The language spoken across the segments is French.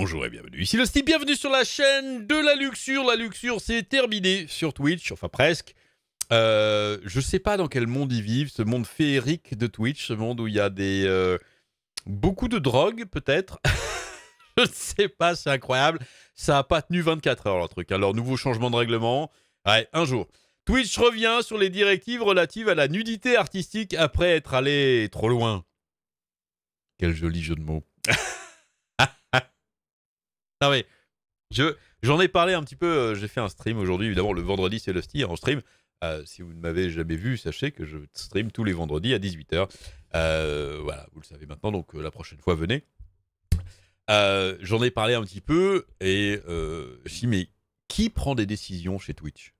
Bonjour et bienvenue. Ici Losty, bienvenue sur la chaîne de la Luxure. La Luxure, c'est terminé sur Twitch, enfin presque. Euh, je sais pas dans quel monde ils vivent, ce monde féerique de Twitch, ce monde où il y a des euh, beaucoup de drogues, peut-être. je ne sais pas, c'est incroyable. Ça n'a pas tenu 24 heures leur truc. Alors hein, nouveau changement de règlement, ouais, un jour. Twitch revient sur les directives relatives à la nudité artistique après être allé trop loin. Quel joli jeu de mots. Non mais, je, j'en ai parlé un petit peu, euh, j'ai fait un stream aujourd'hui, évidemment le vendredi c'est le style en stream. Euh, si vous ne m'avez jamais vu, sachez que je stream tous les vendredis à 18h. Euh, voilà, vous le savez maintenant, donc la prochaine fois venez. j'en ai parlé un petit peu et je dis mais qui prend des décisions chez Twitch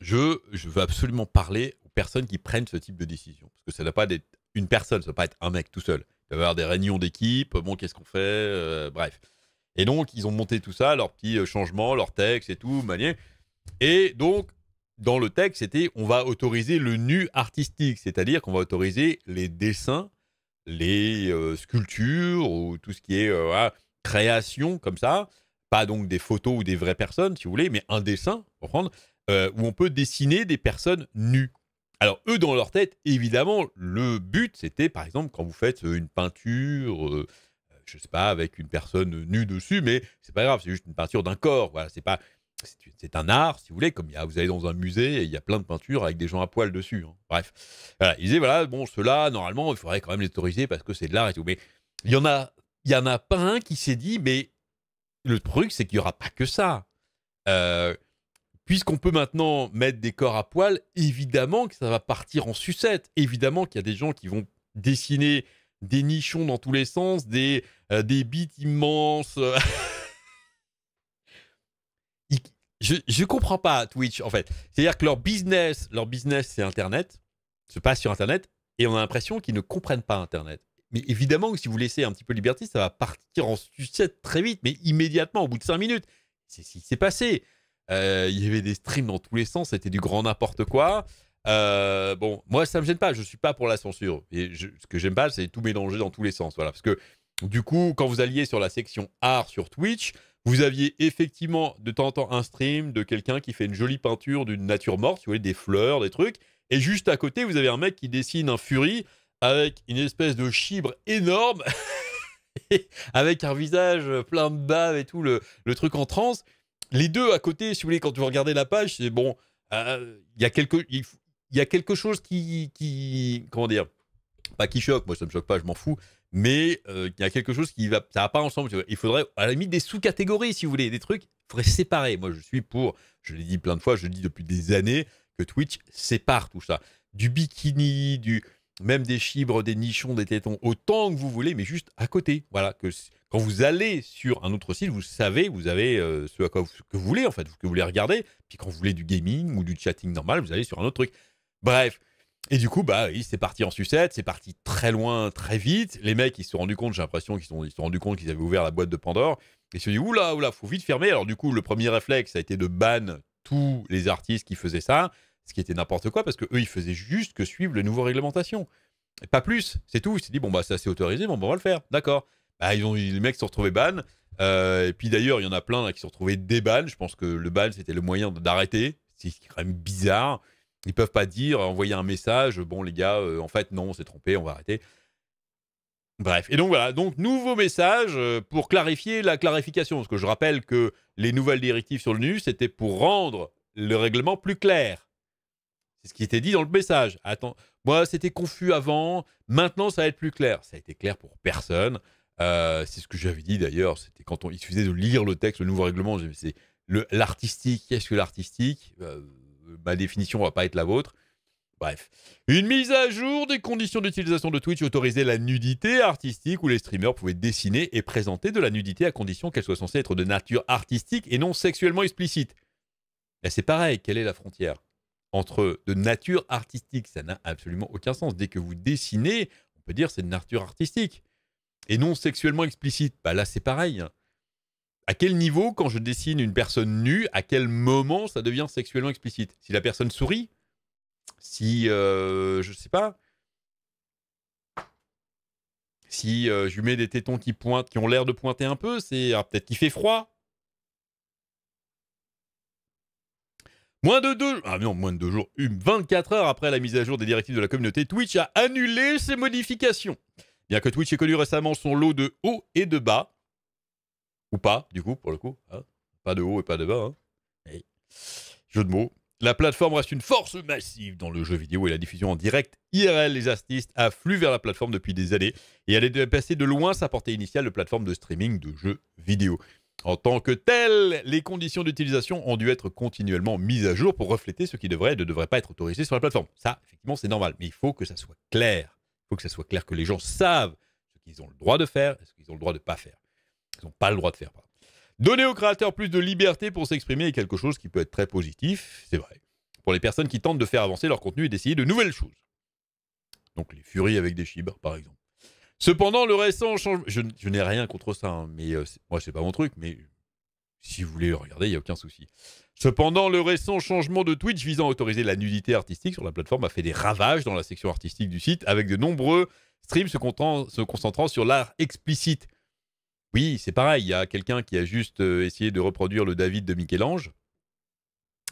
je, je veux absolument parler aux personnes qui prennent ce type de décision. Parce que ça n'a pas d'être une personne, ça ne va pas être un mec tout seul. Il va y avoir des réunions d'équipe, bon qu'est-ce qu'on fait, bref. Et donc, ils ont monté tout ça, leurs petits euh, changements, leurs textes et tout, manier. Et donc, dans le texte, c'était on va autoriser le nu artistique, c'est-à-dire qu'on va autoriser les dessins, les euh, sculptures ou tout ce qui est euh, création comme ça, pas donc des photos ou des vraies personnes, si vous voulez, mais un dessin, prendre où on peut dessiner des personnes nues. Alors eux, dans leur tête, évidemment, le but, c'était par exemple quand vous faites une peinture je sais pas, avec une personne nue dessus, mais c'est pas grave, c'est juste une peinture d'un corps. Voilà, c'est pas, c'est un art, si vous voulez, comme vous allez dans un musée et il y a plein de peintures avec des gens à poil dessus. Hein. Bref, voilà, il voilà, bon, cela normalement, il faudrait quand même les autoriser parce que c'est de l'art et tout. Mais il y en a, il y en a pas un qui s'est dit, mais le truc, c'est qu'il y aura pas que ça. Euh, puisqu'on peut maintenant mettre des corps à poil, évidemment que ça va partir en sucette. Évidemment qu'il y a des gens qui vont dessiner des nichons dans tous les sens, des, euh, bits immenses. je, ne comprends pas Twitch en fait. C'est-à-dire que leur business, leur business c'est Internet, se passe sur Internet, et on a l'impression qu'ils ne comprennent pas Internet. Mais évidemment si vous laissez un petit peu liberté, ça va partir en sucette très vite, mais immédiatement, au bout de cinq minutes. C'est ce qui s'est passé. Euh, il y avait des streams dans tous les sens, c'était du grand n'importe quoi. Euh, bon, moi, ça me gêne pas. Je suis pas pour la censure. Et ce que j'aime pas, c'est tout mélanger dans tous les sens. Voilà, parce que du coup, quand vous alliez sur la section art sur Twitch, vous aviez effectivement de temps en temps un stream de quelqu'un qui fait une jolie peinture d'une nature morte, vous des fleurs, des trucs. Et juste à côté, vous avez un mec qui dessine un Fury avec une espèce de chibre énorme, avec un visage plein de bave et tout, le, truc en transe. Les deux à côté, si vous voulez, quand vous regardez la page, c'est bon, euh, il y a quelques, il, il y a quelque chose qui, comment dire, pas qui choque, moi ça me choque pas, je m'en fous, mais euh, il y a quelque chose qui va, ça va pas ensemble. Il faudrait à la limite des sous-catégories, si vous voulez, des trucs, il faudrait séparer. Moi je suis pour, je l'ai dit plein de fois, je le dis depuis des années, que Twitch sépare tout ça. Du bikini, du, même des chibres, des nichons, des tétons, autant que vous voulez, mais juste à côté. Voilà, que quand vous allez sur un autre site, vous savez, vous avez euh, ce à quoi que vous voulez, en fait, que vous voulez regarder. Puis quand vous voulez du gaming ou du chatting normal, vous allez sur un autre truc. Bref. Et du coup, bah il c'est parti en sucette, c'est parti très loin, très vite. Les mecs, ils se sont rendus compte, j'ai l'impression qu'ils se sont rendus compte qu'ils avaient ouvert la boîte de Pandore. Ils se sont dit, oula, oula, faut vite fermer. Alors du coup, le premier réflexe, ça a été de ban tous les artistes qui faisaient ça, ce qui était n'importe quoi, parce que eux, ils faisaient juste que suivre les nouvelles réglementations. pas plus, c'est tout. Ils se dit, bon, bah ça c'est autorisé, bon, bah, on va le faire, d'accord. Bah, ils ont, les mecs se sont retrouvés ban. Euh, et puis d'ailleurs, il y en a plein hein, qui se sont retrouvés des Je pense que le ban, c'était le moyen d'arrêter. C'est quand même bizarre. Ils peuvent pas dire, envoyer un message, bon les gars, euh, en fait non, on s'est trompé, on va arrêter. Bref, et donc voilà, donc nouveau message euh, pour clarifier la clarification, parce que je rappelle que les nouvelles directives sur le nu, c'était pour rendre le règlement plus clair. C'est ce qui était dit dans le message. Attends, moi c'était confus avant, maintenant ça va être plus clair. Ça a été clair pour personne. Euh, c'est ce que j'avais dit d'ailleurs, c'était quand on, il suffisait de lire le texte, le nouveau règlement, c'est l'artistique, qu'est-ce que l'artistique euh, ma définition va pas être la vôtre. Bref. Une mise à jour des conditions d'utilisation de Twitch autorisait la nudité artistique où les streamers pouvaient dessiner et présenter de la nudité à condition qu'elle soit censée être de nature artistique et non sexuellement explicite. c'est pareil, quelle est la frontière entre de nature artistique Ça n'a absolument aucun sens. Dès que vous dessinez, on peut dire c'est de nature artistique et non sexuellement explicite. Bah là, c'est pareil. Hein à quel niveau, quand je dessine une personne nue, à quel moment ça devient sexuellement explicite Si la personne sourit Si, Je euh, je sais pas, si euh, je lui mets des tétons qui pointent, qui ont l'air de pointer un peu, c'est ah, peut-être qu'il fait froid. Moins de deux, ah non, moins de deux jours, 24 heures après la mise à jour des directives de la communauté, Twitch a annulé ses modifications. Bien que Twitch ait connu récemment son lot de hauts et de bas, ou pas, du coup, pour le coup. Hein. Pas de haut et pas de bas. Hein. Jeu de mots. La plateforme reste une force massive dans le jeu vidéo et la diffusion en direct IRL les artistes affluent vers la plateforme depuis des années et elle est passée de loin sa portée initiale de plateforme de streaming de jeux vidéo. En tant que telle, les conditions d'utilisation ont dû être continuellement mises à jour pour refléter ce qui devrait et ne devrait pas être autorisé sur la plateforme. Ça, effectivement, c'est normal, mais il faut que ça soit clair. Il faut que ça soit clair, que les gens savent ce qu'ils ont le droit de faire et ce qu'ils ont le droit de ne pas faire. Ils n'ont pas le droit de faire. Donner aux créateurs plus de liberté pour s'exprimer est quelque chose qui peut être très positif, c'est vrai, pour les personnes qui tentent de faire avancer leur contenu et d'essayer de nouvelles choses. Donc les furies avec des chibres, par exemple. Cependant, le récent changement... Je, n'ai rien contre ça, hein, mais moi euh, moi, c'est pas mon truc, mais si vous voulez regarder, il n'y a aucun souci. Cependant, le récent changement de Twitch visant à autoriser la nudité artistique sur la plateforme a fait des ravages dans la section artistique du site, avec de nombreux streams se concentrant sur l'art explicite c'est pareil, il y a quelqu'un qui a juste euh, essayé de reproduire le David de Michel-Ange.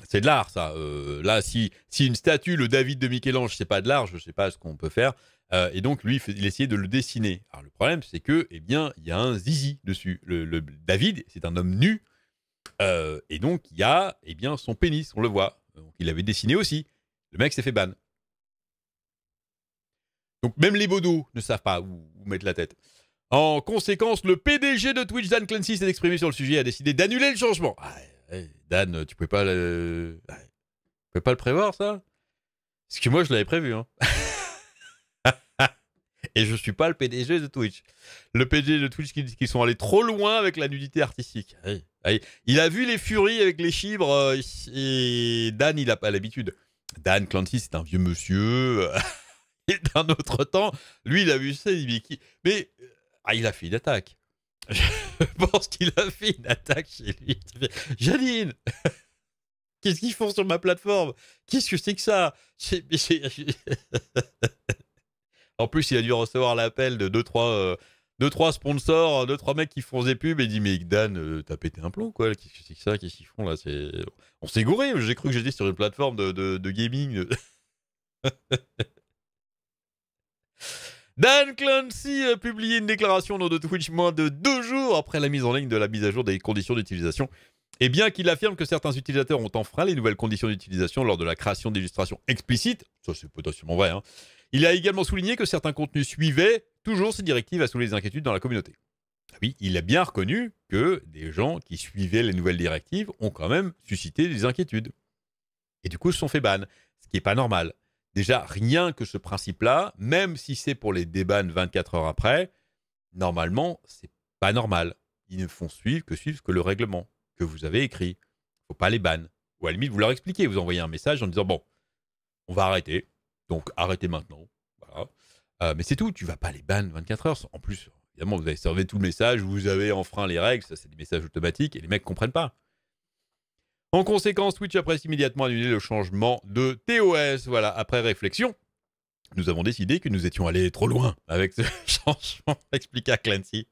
C'est de l'art, ça. Euh, là, si, une statue, le David de Michel-Ange, c'est pas de l'art, je sais pas ce qu'on peut faire. Euh, et donc, lui, il essayait de le dessiner. Alors, le problème, c'est que, eh bien, il y a un zizi dessus. Le, David, c'est un homme nu. et donc, il y a, eh bien, son pénis, on le voit. Donc, il avait dessiné aussi. Le mec s'est fait ban. Donc, même les bodos ne savent pas où mettre la tête. En conséquence, le PDG de Twitch, Dan Clancy, s'est exprimé sur le sujet et a décidé d'annuler le changement. Ah, eh, eh, Dan, tu ne pas le... Ah, pas le prévoir, ça Parce que moi, je l'avais prévu. Hein. et je ne suis pas le PDG de Twitch. Le PDG de Twitch qui, qui sont allés trop loin avec la nudité artistique. Eh, il a vu les furies avec les chibres euh, et Dan, il n'a pas l'habitude. Dan Clancy, c'est un vieux monsieur. et euh, d'un autre temps, lui, il a vu ça, il mais ah, il a fait une attaque. Je pense qu'il a fait une attaque chez lui. Janine Qu'est-ce qu'ils font sur ma plateforme Qu'est-ce que c'est que ça En plus, il a dû recevoir l'appel de 2-3 trois, euh, trois sponsors, 2-3 euh, mecs qui font des pubs et dit Mais Dan, euh, t'as pété un plomb, quoi. Qu'est-ce que c'est que ça Qu'est-ce qu'ils font là On s'est gouré. J'ai cru que j'étais sur une plateforme de, de, de gaming. Dan Clancy a euh, publié une déclaration dans de Twitch moins de deux jours après la mise en ligne de la mise à jour des conditions d'utilisation. Et eh bien qu'il affirme que certains utilisateurs ont enfreint les nouvelles conditions d'utilisation lors de la création d'illustrations explicites, ça c'est potentiellement vrai, hein. il a également souligné que certains contenus suivaient toujours ces directives à soulever des inquiétudes dans la communauté. Ah oui, il a bien reconnu que des gens qui suivaient les nouvelles directives ont quand même suscité des inquiétudes. Et du coup, se sont fait ban, ce qui n'est pas normal. Déjà, rien que ce principe-là, même si c'est pour les débannes 24 heures après, normalement, c'est pas normal. Ils ne font suivre que suivre que le règlement que vous avez écrit. faut pas les bannes. Ou à la limite, vous leur expliquez, vous envoyez un message en disant Bon, on va arrêter, donc arrêtez maintenant. Euh, mais c'est tout, tu vas pas les bannes 24 heures. En plus, évidemment, vous avez servi tout le message, vous avez enfreint les règles, ça c'est des messages automatiques et les mecs comprennent pas. En conséquence, Twitch apprécie immédiatement annuler le changement de TOS. Voilà, après réflexion, nous avons décidé que nous étions allés trop loin avec ce changement, expliqua Clancy.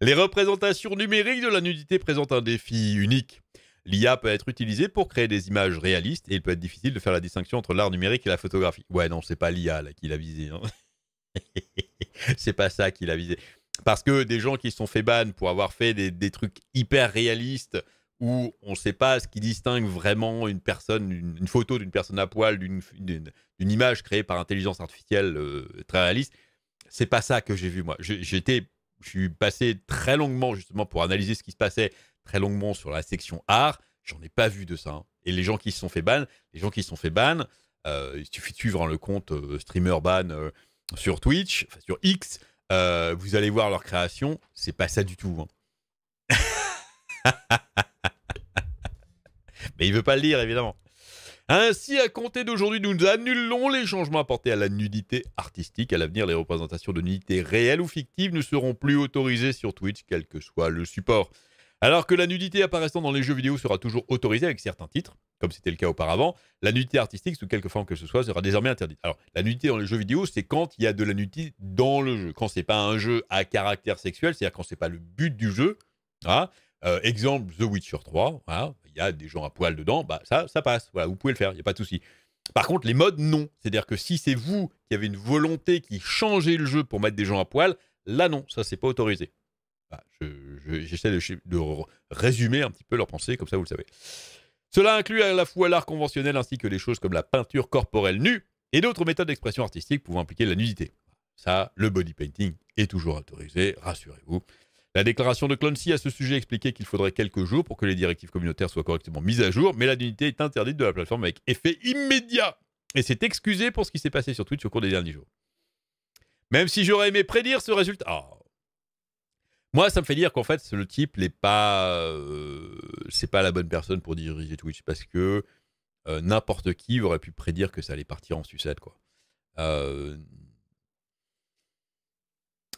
Les représentations numériques de la nudité présentent un défi unique. L'IA peut être utilisée pour créer des images réalistes et il peut être difficile de faire la distinction entre l'art numérique et la photographie. Ouais, non, c'est pas l'IA qui l'a visé. Hein. c'est pas ça qui a visé. Parce que des gens qui se sont fait ban pour avoir fait des, des trucs hyper réalistes où on ne sait pas ce qui distingue vraiment une personne, une, photo d'une personne à poil, d'une image créée par intelligence artificielle euh, très réaliste. C'est pas ça que j'ai vu moi. J'étais, je, suis passé très longuement justement pour analyser ce qui se passait très longuement sur la section art. J'en ai pas vu de ça. Hein. Et les gens qui se sont fait ban, les gens qui sont fait ban, euh, il suffit de suivre hein, le compte euh, streamer ban sur Twitch, enfin sur X. vous allez voir leur création. C'est pas ça du tout. Hein. Mais il veut pas le dire, évidemment. Ainsi, à compter d'aujourd'hui, nous annulons les changements apportés à la nudité artistique. À l'avenir, les représentations de nudité réelle ou fictive ne seront plus autorisées sur Twitch, quel que soit le support. Alors que la nudité apparaissant dans les jeux vidéo sera toujours autorisée avec certains titres, comme c'était le cas auparavant, la nudité artistique, sous quelque forme que ce soit, sera désormais interdite. Alors, la nudité dans les jeux vidéo, c'est quand il y a de la nudité dans le jeu. Quand ce n'est pas un jeu à caractère sexuel, c'est-à-dire quand c'est pas le but du jeu, hein, euh, exemple, The Witcher 3, hein, il y a des gens à poil dedans, bah, ça, ça passe, vous pouvez le faire, il n'y a pas de souci. Par contre, les modes, non. C'est-à-dire que si c'est vous qui avez une volonté qui changez le jeu pour mettre des gens à poil, là, non, ça, c'est pas autorisé. Bah, j'essaie de, résumer un petit peu leur pensée, comme ça, vous le savez. Cela inclut à la fois l'art conventionnel ainsi que les choses comme la peinture corporelle nue et d'autres méthodes d'expression artistique pouvant impliquer la nudité. Ça, le body painting est toujours autorisé, rassurez-vous. La déclaration de Clancy à ce sujet expliquait qu'il faudrait quelques jours pour que les directives communautaires soient correctement mises à jour, mais la dignité est interdite de la plateforme avec effet immédiat et s'est excusé pour ce qui s'est passé sur Twitch au cours des derniers jours. Même si j'aurais aimé prédire ce résultat. Ah. Moi, ça me fait dire qu'en fait, le type n'est pas. Euh, c'est pas la bonne personne pour diriger Twitch parce que euh, n'importe qui aurait pu prédire que ça allait partir en sucette, quoi. Euh,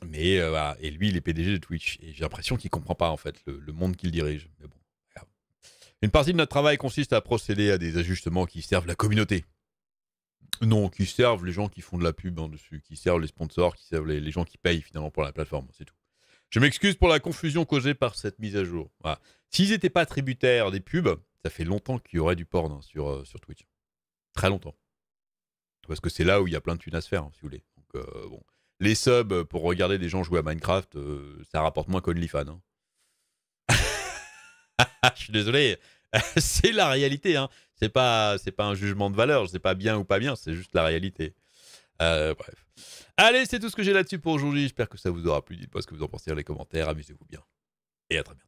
mais euh, et lui, il est PDG de Twitch. Et j'ai l'impression qu'il comprend pas en fait le, monde qu'il dirige. Mais bon, Une partie de notre travail consiste à procéder à des ajustements qui servent la communauté. Non, qui servent les gens qui font de la pub en hein, dessus, qui servent les sponsors, qui servent les, gens qui payent finalement pour la plateforme, c'est tout. Je m'excuse pour la confusion causée par cette mise à jour. S'ils n'étaient pas tributaires des pubs, ça fait longtemps qu'il y aurait du porn hein, sur, euh, sur Twitch. Très longtemps. Parce que c'est là où il y a plein de thunes à se faire, hein, si vous voulez. Donc, euh, bon les subs euh, pour regarder des gens jouer à Minecraft, euh, ça rapporte moins qu'OnlyFans. Hein. je suis désolé, c'est la réalité. Hein. C'est pas, c'est pas un jugement de valeur. n'est pas bien ou pas bien. C'est juste la réalité. Euh, bref. Allez, c'est tout ce que j'ai là-dessus pour aujourd'hui. J'espère que ça vous aura plu. Dites-moi ce que vous en pensez dans les commentaires. Amusez-vous bien. Et à très bientôt.